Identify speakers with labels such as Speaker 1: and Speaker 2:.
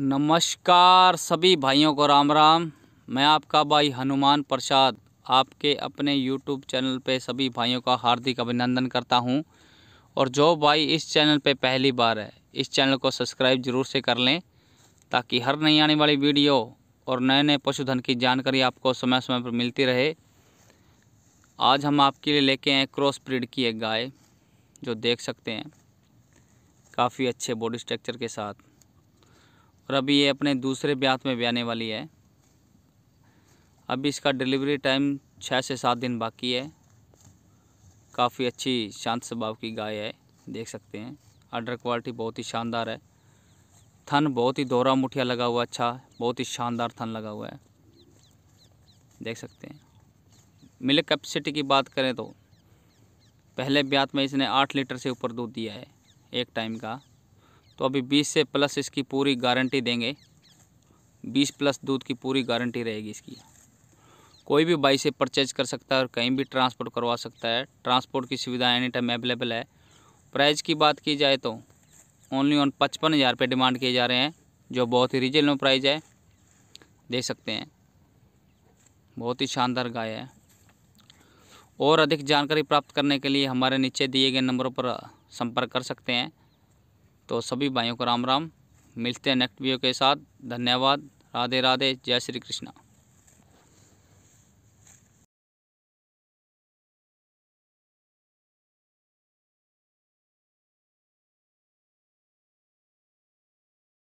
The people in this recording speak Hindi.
Speaker 1: नमस्कार सभी भाइयों को राम राम मैं आपका भाई हनुमान प्रसाद आपके अपने यूट्यूब चैनल पे सभी भाइयों का हार्दिक अभिनंदन करता हूं और जो भाई इस चैनल पे पहली बार है इस चैनल को सब्सक्राइब जरूर से कर लें ताकि हर नई आने वाली वीडियो और नए नए पशुधन की जानकारी आपको समय समय पर मिलती रहे आज हम आपके लिए लेके आए क्रॉस ब्रिड की एक गाय जो देख सकते हैं काफ़ी अच्छे बॉडी स्ट्रक्चर के साथ और अभी ये अपने दूसरे ब्याह में ब्याने वाली है अभी इसका डिलीवरी टाइम छः से सात दिन बाकी है काफ़ी अच्छी शांत स्वभाव की गाय है देख सकते हैं आर्डर क्वालिटी बहुत ही शानदार है थन बहुत ही दोहरा मुठिया लगा हुआ अच्छा बहुत ही शानदार थन लगा हुआ है देख सकते हैं मिल्क कैपेसिटी की बात करें तो पहले ब्यात में इसने आठ लीटर से ऊपर दूध दिया है एक टाइम का तो अभी 20 से प्लस इसकी पूरी गारंटी देंगे 20 प्लस दूध की पूरी गारंटी रहेगी इसकी कोई भी बाई से परचेज कर सकता है और कहीं भी ट्रांसपोर्ट करवा सकता है ट्रांसपोर्ट की सुविधा एनी टाइम अवेलेबल है प्राइस की बात की जाए तो ओनली ऑन पचपन हज़ार रुपये डिमांड किए जा रहे हैं जो बहुत ही रीजनेबल प्राइस है दे सकते हैं बहुत ही शानदार गाय है और अधिक जानकारी प्राप्त करने के लिए हमारे नीचे दिए गए नंबरों पर संपर्क कर सकते हैं तो सभी भाइयों को राम राम मिलते हैं नेक्स्ट वीडियो के साथ धन्यवाद राधे राधे जय श्री कृष्णा